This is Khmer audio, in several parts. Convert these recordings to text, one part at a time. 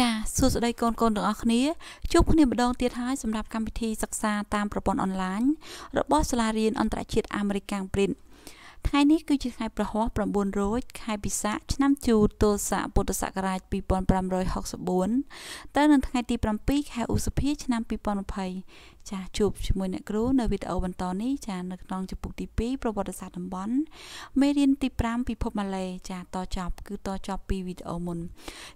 ចាសួស្តីកូនកូនទាំងអស់គ្នាជួបគ្នាម្ដងទៀតហើយសម្រាប់កម្មវិធីសិក្សាតាមប្រព័ន្ធអនឡាញរបស់សាលារៀនអន្តរជាតិអាមេរិកកាំងព្រិនថ្ងៃនេះគឺជាថ្ងៃប្រហោះ9រោចខែពិសាខឆ្នាំជូទលស័កពុទ្ធសករាជ2564ទៅនឹងថ្ងៃ ទី7ខែឧសភាឆ្នាំ2020ចាជួបជាមួយអ្នកគ្រូនៅវីដេអូបន្តនេះចា នៅក្នុងចំពុកទី2ប្រវត្តិសាស្ត្រតំបន់មេរៀនទី5ពិភពម៉ាឡេចាតចប់គឺតចប់ពីវីដេអូមុន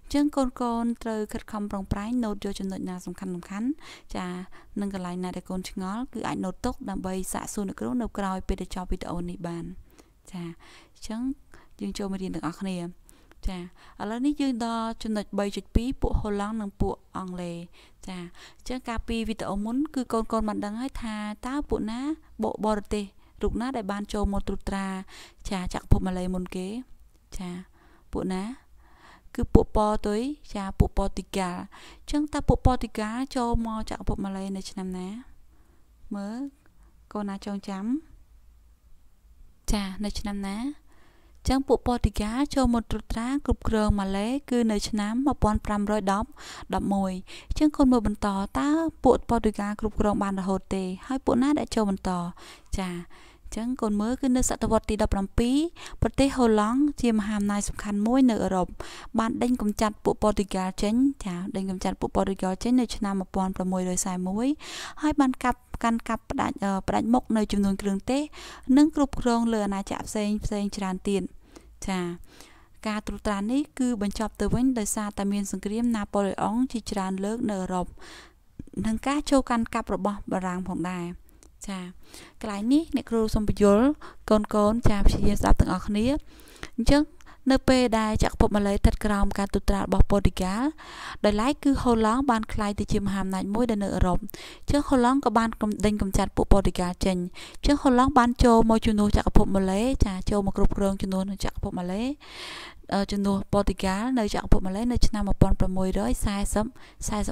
អញ្ចឹងកូនកូនត្រូវខិតខំប្រឹងប្រែងណូតយកចំណុចណាសំខាន់សំខាន់ចានិងកន្លែងណាដែលកូនឆ្ងល់គឺអាចណូតទុកដើម្បីសាកសួរអ្នកគ្រូនៅក្រោយពេលដែលចប់វីដេអូនេះបាន ចាអញ្ចឹងយើងចូលមេរៀនទាំងអស់គ្នាចាឥឡូវនេះយើងដល់ចំណុច3.2ពួកហូឡង់និងពួកអង់គ្លេសចាអញ្ចឹងកាលពីវីដេអូមុនគឺកូនកូនបានដឹងហើយថាតើពួកណាបកបរទេសរូបណាដែលបានចូលមកត្រួតត្រាចាចក្រភពម៉ាឡេមុនគេ ចាពួកណា គឺពួកប៉ទុយចាពួកប៉ទីកាអញ្ចឹងតើពួកប៉ទីកាចូលមកចក្រភពម៉ាឡេនៅឆ្នាំណា មើលកូនណាចងចាំ ចានៅឆ្នាំណាចឹងពួកប៉ូទុយហ្គាចូលមកត្រួតត្រាគ្រប់គ្រងម៉ាឡេគឺនៅឆ្នាំ1510 11ចឹងគុនមើលបន្តតើពួកប៉ូទុយហ្គាគ្រប់គ្រងបានរហូតទេ ហើយពួកណាដែលចូលបន្ត ចាចឹងកូនមើលគឺនៅសតវត្សទី17ប្រទេសហូឡង់ជាមហាអំណាចសំខាន់មួយ នៅអឺរ៉ុបបានដេញកំចាត់ពួកប៉ូទុយហ្គាល់ចេញចាដេញកំចាត់ពួកប៉ូទុយហ្គាល់ចេញនៅឆ្នាំ1641ហើយបានកាប់កាន់កាប់ផ្ដាច់ផ្ដាច់មុខនៅចំនួនគ្រឿងទេសនិងគ្រប់គ្រងលើអាណាចក្រផ្សេងផ្សេងច្រើនទៀតចាការត្រួតត្រានេះគឺបញ្ចប់ទៅវិញដោយសារតែមាន សង្គ្រាមណាប៉ូឡេអុងជាច្រើនលើកនៅអឺរ៉ុបនិងការចូលកាន់កាប់របស់បារាំងផងដែរចាកន្លែងនេះអ្នកគ្រូសូមបញ្យល់កូនកូនចាព្យាយាមស្ដាប់ទាំងអស់គ្នាអញ្ចឹងនៅពេលដែលចក្រភពម៉ាឡេស្ថិតក្រោមការទូតត្រារបស់ប៉ូទុយហ្គាល់ដោយឡែកគឺហូឡង់បានក្លាយទៅជាមហាអំណាចមួយនៅអឺរ៉ុបជាងហូឡង់ក៏បានដេញកំចាត់ពួកប៉ូទុយហ្គាល់ចេញជាងហូឡង់បានចូលមកជំនួសចក្រភពម៉ាឡេចាចូលមកគ្រប់គ្រងជំនួសនឹងចក្រភពម៉ាឡេជំនួសប៉ូទុយហ្គាល់នៅចក្រភពម៉ាឡេនៅឆ្នាំ1640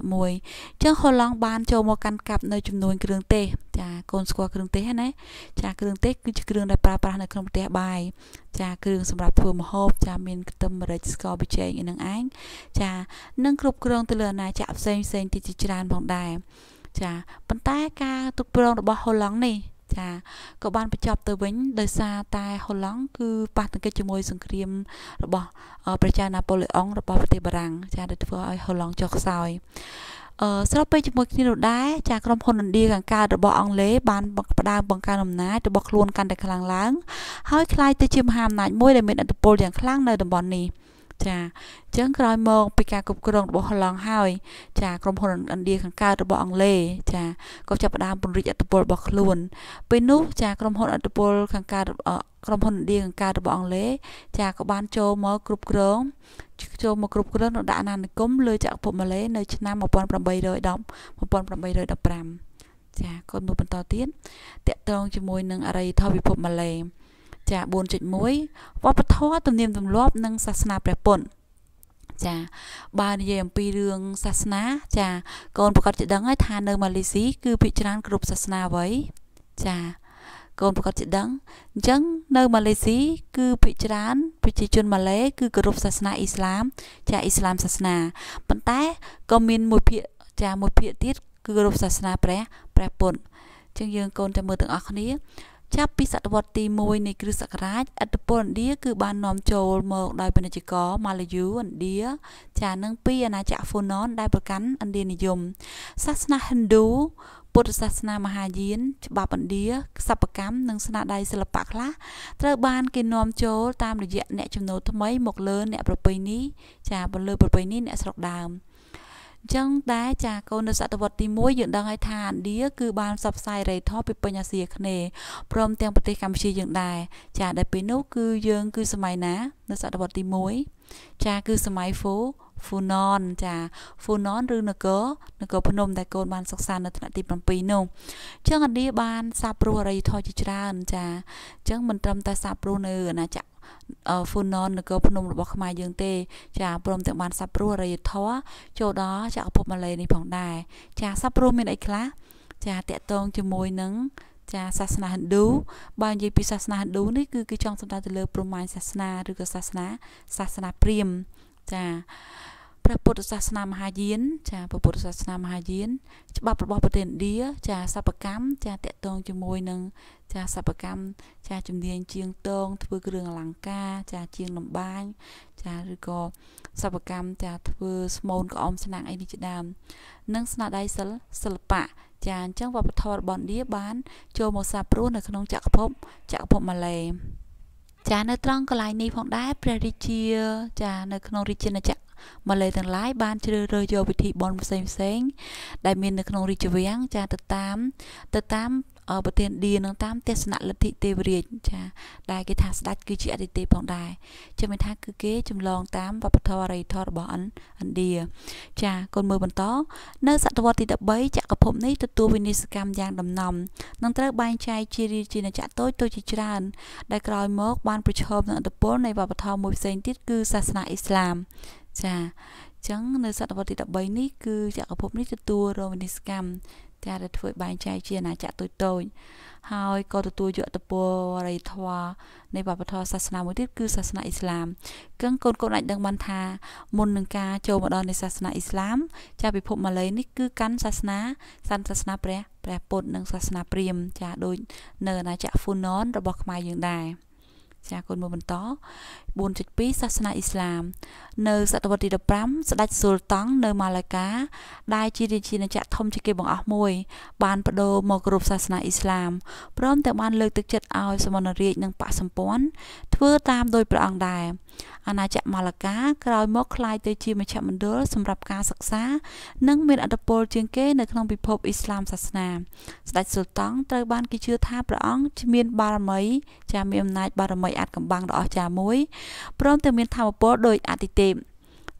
41ចឹងហូឡង់បាន ចូលមកកាន់កាប់នៅចំនួនគ្រឿងទេសចាកូនស្គាល់គ្រឿងទេសហ្នឹងណាចាគ្រឿងទេសគឺជាគ្រឿងដែលប្រើប្រាស់នៅក្នុងផ្ទះបាយចាគ្រឿងសម្រាប់ធ្វើម្ហូបចា មានខ្ទឹមម្រេចស្ករប៊ីចេងអីហ្នឹងឯងចានិងគ្រប់គ្រងទៅលើអាណាចក្រផ្សេងផ្សេងទៀតជាច្រើនផងដែរចាប៉ុន្តែការទុកប្រង របស់ហូឡង់នេះចាក៏បានបញ្ចប់ទៅវិញដោយសារតែហូឡង់គឺប៉ះទង្គិចជាមួយសង្គ្រាម របស់ប្រជាណាប៉ូឡេអុងរបស់ប្រទេសបារាំងចាដែលធ្វើឲ្យហូឡង់ចុះខ្សោយអឺស្របពេលជាមួយគ្នានោះដែរចាក្រុមហ៊ុនឥណ្ឌាកង្កើតរបស់អង់គ្លេសបានផ្ដើមបង្កើនអំណាចរបស់ខ្លួនកាន់តែខ្លាំងឡើងហើយក្លាយទៅជាមហាអំណាចមួយដែលមានឥទ្ធិពលយ៉ាងខ្លាំងនៅតំបន់នេះចាអញ្ចឹងក្រោយមកពីការគ្រប់គ្រងរបស់ហឡង់ហើយចាក្រុមហ៊ុនឥណ្ឌាខាងកើតរបស់អង់គ្លេសចាក៏ចាប់ផ្ដើមពង្រីកអធិបុលរបស់ខ្លួនពេលនោះចាក្រុមហ៊ុនអធិបុលខាងកើតក្រុមហ៊ុនឥណ្ឌាខាងកើតរបស់អង់គ្លេសចាក៏បាន ចូលមកគ្រប់គ្រងចូលមកគ្រប់គ្រងនៅដាក់អាណានិគមលើចក្រភពម៉ាឡេនៅឆ្នាំ1810 1815ចាគាត់មើលបន្តទៀតតកតងជាមួយនឹងអរិយធម៌ពិភពម៉ាឡេចា4.1វប្បធម៌ទំនៀមទម្លាប់ និងសាសនាព្រះពុទ្ធចាបើនិយាយអំពីរឿងសាសនា ចាកូនប្រកាសជាដឹងហើយថានៅម៉ាឡេស៊ីគឺភាគច្រើនគ្រប់សាសនាអ្វីចាកូនប្រកាសជាដឹងអញ្ចឹងនៅម៉ាឡេស៊ីគឺភាគច្រើនប្រជាជនម៉ាឡេគឺគោរពសាសនាអ៊ីស្លាមចាអ៊ីស្លាមសាសនាប៉ុន្តែក៏មានមួយភាគចាមួយភាគទៀតគឺគោរពសាសនាព្រះព្រះពុទ្ធអញ្ចឹងយើងកូនតែមើលទាំងអស់គ្នាចាប់ពីសតវត្សទី1នៃគ្រិស្តសករាជឥទ្ធិពលឥណ្ឌាគឺបាននាំចូលមកដោយពាណិជ្ជករម៉ាឡាយូឥណ្ឌាចានឹងពីអាណាចក្រហ្វូណនដែលប្រកាន់ឥណ្ឌានិយមសាសនាហិណ្ឌូពុទ្ធសាសនាមហាយានច្បាប់ឥណ្ឌាសព្វកម្មនិងស្នាដៃសិល្បៈខ្លះត្រូវបានគេនាំចូលតាមរយៈអ្នកចំណូលថ្មីមកលើអ្នកប្រពៃណីចាបើលើប្រពៃណីអ្នកស្រុកដើម។អញ្ចឹងដែរចាកូននៅសតវត្សទី1យើងដឹងហើយថាឥណ្ឌាគឺ បានផ្សព្វផ្សាយរ៉េថតពីពេញអាស៊ីអាគ្នេយ៍ព្រមទាំងប្រទេសកម្ពុជាយើងដែរចាដែលពេលនោះគឺយើងគឺសម័យណានៅសតវត្សទី1ចាគឺសម័យហ្វូហ្វូណនចាហ្វូណនឬនគរនគរភ្នំដែលកូនបានសិក្សានៅថ្នាក់ទី7នោះអញ្ចឹងអានេះបានសាបព្រោះអរិយធម៌ជាច្រើន ចាអញ្ចឹងមិនត្រឹមតែសាបព្រោះនៅអាណាចក្រហ្វូណននគរភ្នំរបស់ខ្មែរយើងទេចាព្រមទាំងបានសាបព្រោះអរិយធម៌ចូលដល់ចក្រភពម៉ាឡេនេះផងដែរចាសាបព្រោះមានអីខ្លះចាតកតងជាមួយនឹង ចាសាសនាហិណ្ឌូបើនិយាយពីសាសនាហិណ្ឌូនេះគឺគេចង់សំដៅទៅលើព្រហ្មញ្ញសាសនាឬក៏សាសនា សាសនាព្រាហ្មណ៍ចាព្រះពុទ្ធសាសនាមហាយាន ចាព្រះពុទ្ធសាសនាមហាយាន ច្បាប់របស់ប្រទេសឥណ្ឌាចាសពកម្មចាតកតងជាមួយនឹងចាសពកម្មចា ជំនាញជាងតងធ្វើគ្រឿងអលង្ការ ចា ជាងលំបាញចាឬក៏សពកម្មចាធ្វើស្មូនក្អមស្នាំងអីនេះជាដើមនិងស្នាដៃសិលសិល្បៈចាអញ្ចឹងវប្បធម៌របស់ឥណ្ឌាបាន ចូលមកសាបព្រោះនៅក្នុងចក្រភពចក្រភពម៉ាឡេចានៅត្រង់កន្លែងនេះផងដែរព្រះរាជា ចានៅក្នុងរាជាណាចក្រម៉ាឡេទាំងឡាយបាន ជ្រើសរើសយកពិធីបុណ្យផ្សេងផ្សេង ដែលមាននៅក្នុងរាជវាំងចាទៅតាមទៅតាមប្រធានឌីនឹងតាមទស្សនៈលទ្ធិទេវរាជចាដែលគេថាស្ដេចគឺជាអតិទេពផងដែរចាំមិនថា គឺគេចម្លង តាមវប្បធម៌រយធម៌របស់ឥណ្ឌាចាកូនមើលបន្តនៅ សតវត្សទី13ចក្រភពនេះទទួលវិនិស្សកម្មយ៉ាងដំណំនឹងត្រូវបែងចែកជារាជាណាចក្រតូចតូចជាច្រើនដែលក្រោយមកបានប្រឈមនឹងឥទ្ធិពលនៃវប្បធម៌មួយផ្សេងទៀតគឺសាសនាអ៊ីស្លាមចាចឹងនៅសតវត្សទី13នេះគឺចក្រភពនេះទទួលរងវិនិស្សកម្មតែដែលធ្វើបែងចែកជាអាណាចក្រតូចតូចហើយក៏ទទួលយកតពររិយធម៌នៃវប្បធម៌សាសនាមួយទៀតគឺសាសនាអ៊ីស្លាមគឹងកូនកូនអាចដឹងបានថាមុននឹងការចូលមកដល់នៃសាសនាអ៊ីស្លាម ចាពិភពម៉ាឡេនេះគឺកាន់សាសនាសានសាសនា ព្រះព្រះពុទ្ធនិងសាសនាព្រាហ្មណ៍ចាដូចនៅអាណាចក្រហ្វូណនរបស់ខ្មែរយើងដែរចាកូនមើលបន្ត4.2សាសនាអ៊ីស្លាម នៅ សតវត្សទី15ស្ដេចស៊ុលតង់នៅម៉ាឡាកាដែលជារាជាណាចក្រធំជាងគេបង្អស់មួយ បានបដូរមកគោរពសាសនាអ៊ីស្លាមព្រមទាំងបានលើកទឹកចិត្តឲ្យសមណរាជនិងបកសម្ព័ន្ធធ្វើតាមដោយព្រះអង្គដែរអាណាចក្រម៉ាឡាកា ក្រោយមកក្លាយទៅជាមជ្ឈមណ្ឌលសម្រាប់ការសិក្សានិងមានអធិបតេយ្យជាងគេនៅក្នុងពិភពអ៊ីស្លាមសាសនាស្ដេចស៊ុលតង់ត្រូវបានគេជឿថាព្រះអង្គមានបារមីជាមានអំណាចបារមីអាចកំបាំងដ៏អស្ចារ្យមួយព្រមទាំងមានធម៌ពលដោយអតិទេព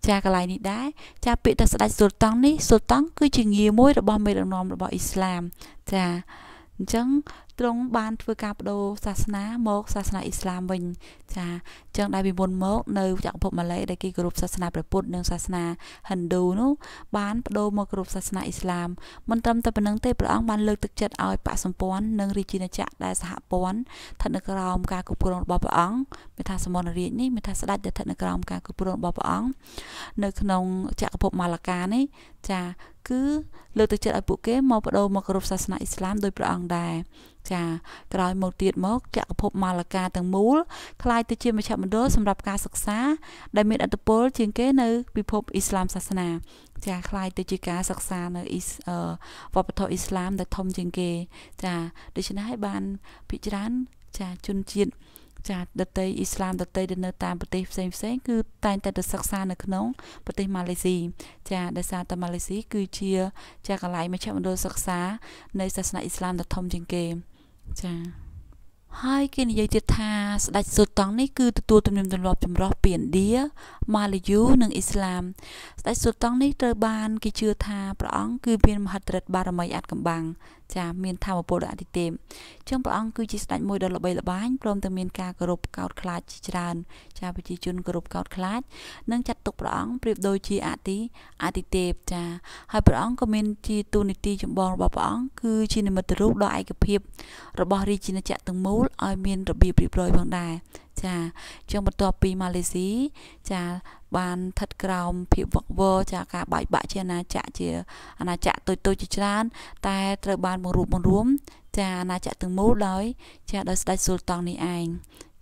ចាកន្លែងនេះដែរចាពាក្យថាស្ដេចស៊ុលតង់នេះស៊ុលតង់គឺជាងារមួយរបស់មេដឹកនាំរបស់អ៊ីស្លាមចាអញ្ចឹងទ្រង់បានធ្វើការបដូរសាសនាមកសាសនាអ៊ីស្លាមវិញចាអញ្ចឹងដែលពីមុនមកនៅចក្រភពម៉ាឡេដែលគេគោរពសាសនាព្រះពុទ្ធនិងសាសនាហិណ្ឌូនោះបានបដូរមកគោរពសាសនាអ៊ីស្លាមមិនត្រឹមតែប៉ុណ្្នឹងទេព្រះអង្គបានលើកទឹកចិត្តឲ្យបកសម្ព័ន្ធនិងរាជាណាចក្រដែលសហព័ន្ធស្ថិតនៅក្រោមការគ្រប់គ្រងរបស់ព្រះអង្គមានថាសមណរាជនេះមានថាស្ដេចដែលស្ថិតនៅក្រោមការគ្រប់គ្រងរបស់ព្រះអង្គនៅក្នុងចក្រភពម៉ាឡាកានេះចាគឺលើកទឹកចិត្តឲ្យពួកគេមកបដូរមកគោរពសាសនាអ៊ីស្លាមដោយព្រះអង្គដែរចាក្រោយមកទៀតមកចក្រភពម៉ាឡាកាទាំងមូលคล้ายទៅជាមជ្ឈមណ្ឌលសម្រាប់ការសិក្សាដែលមានឥទ្ធិពលជាងគេនៅពិភពអ៊ីស្លាមសាសនា ចាคล้ายទៅជាការសិក្សានៅអ៊ីវប្បធម៌អ៊ីស្លាម ដែលធំជាងគេ ចាដូច្នេះហើយបានភិជាច្រើនចាជនជាតិចាដតីអ៊ីស្លាមដតីដែលនៅតាមប្រទេសផ្សេងផ្សេងគឺតែងតែទៅសិក្សានៅក្នុងប្រទេសម៉ាឡេស៊ីចាដោយសារតែម៉ាឡេស៊ីគឺជា ចាកន្លែងមជ្ឈមណ្ឌលសិក្សា នៃសាសនាអ៊ីស្លាមដ៏ធំជាងគេចាហើយគេនិយាយទៀតថា ស្ដេចសូតង់នេះគឺទទួលទំនៀមទម្លាប់ចម្រុះពីឥណ្ឌាម៉ាឡាយូនិងអ៊ីស្លាមស្ដេចសូតង់នេះត្រូវបានគេជឿថាព្រះអង្គគឺមានមហិទ្ធិឫទ្ធិបារមីអាថ៌កំបាំងចាមានធម្មពលដ៏អតិទេពអញ្ចឹងព្រះអង្គគឺជាស្ដេចមួយដ៏ល្បីល្បាញព្រមទាំងមានការគោរពកោតខ្លាចច្រើនចាប្រជាជនគោរពកោតខ្លាចនិងចាត់ទុកព្រះអង្គប្រៀបដូចជាអតិអតិទេពចាហើយព្រះអង្គក៏មានជាទូនីតិចម្បងរបស់ព្រះអង្គគឺជានិមិត្តរូបដ៏ឯកភាព របស់រាជាណាចក្រទាំងមូលឲ្យមានរបៀបរៀបរយផងដែរចាជាងបន្ទាប់ពីម៉ាឡេស៊ីចាបានស្ថិតក្រោមភាពវឹកវរចា ការបែកបាក់ជាអាណាចក្រជាអាណាចក្រតូចតូចជាច្រើន តែត្រូវបានបង្រួបបង្រួម ចាអាណាចក្រទាំងមូលដោយ ចាដោយស្ដេចស៊ុលតង់នេះឯង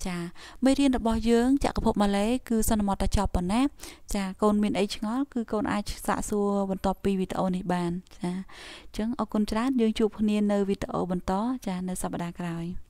ចាមេរៀនរបស់យើងចក្រភពម៉ាឡេគឺសន្មតតែចប់ប៉ុណ្ណាចាកូនមានអីឆ្ងល់គឺកូនអាចសាកសួរបន្តពីវីដេអូនេះបាន ចាអញ្ចឹងអរគុណច្រើនយើងជួបគ្នានៅវីដេអូបន្តចានៅសប្តាហ៍ក្រោយ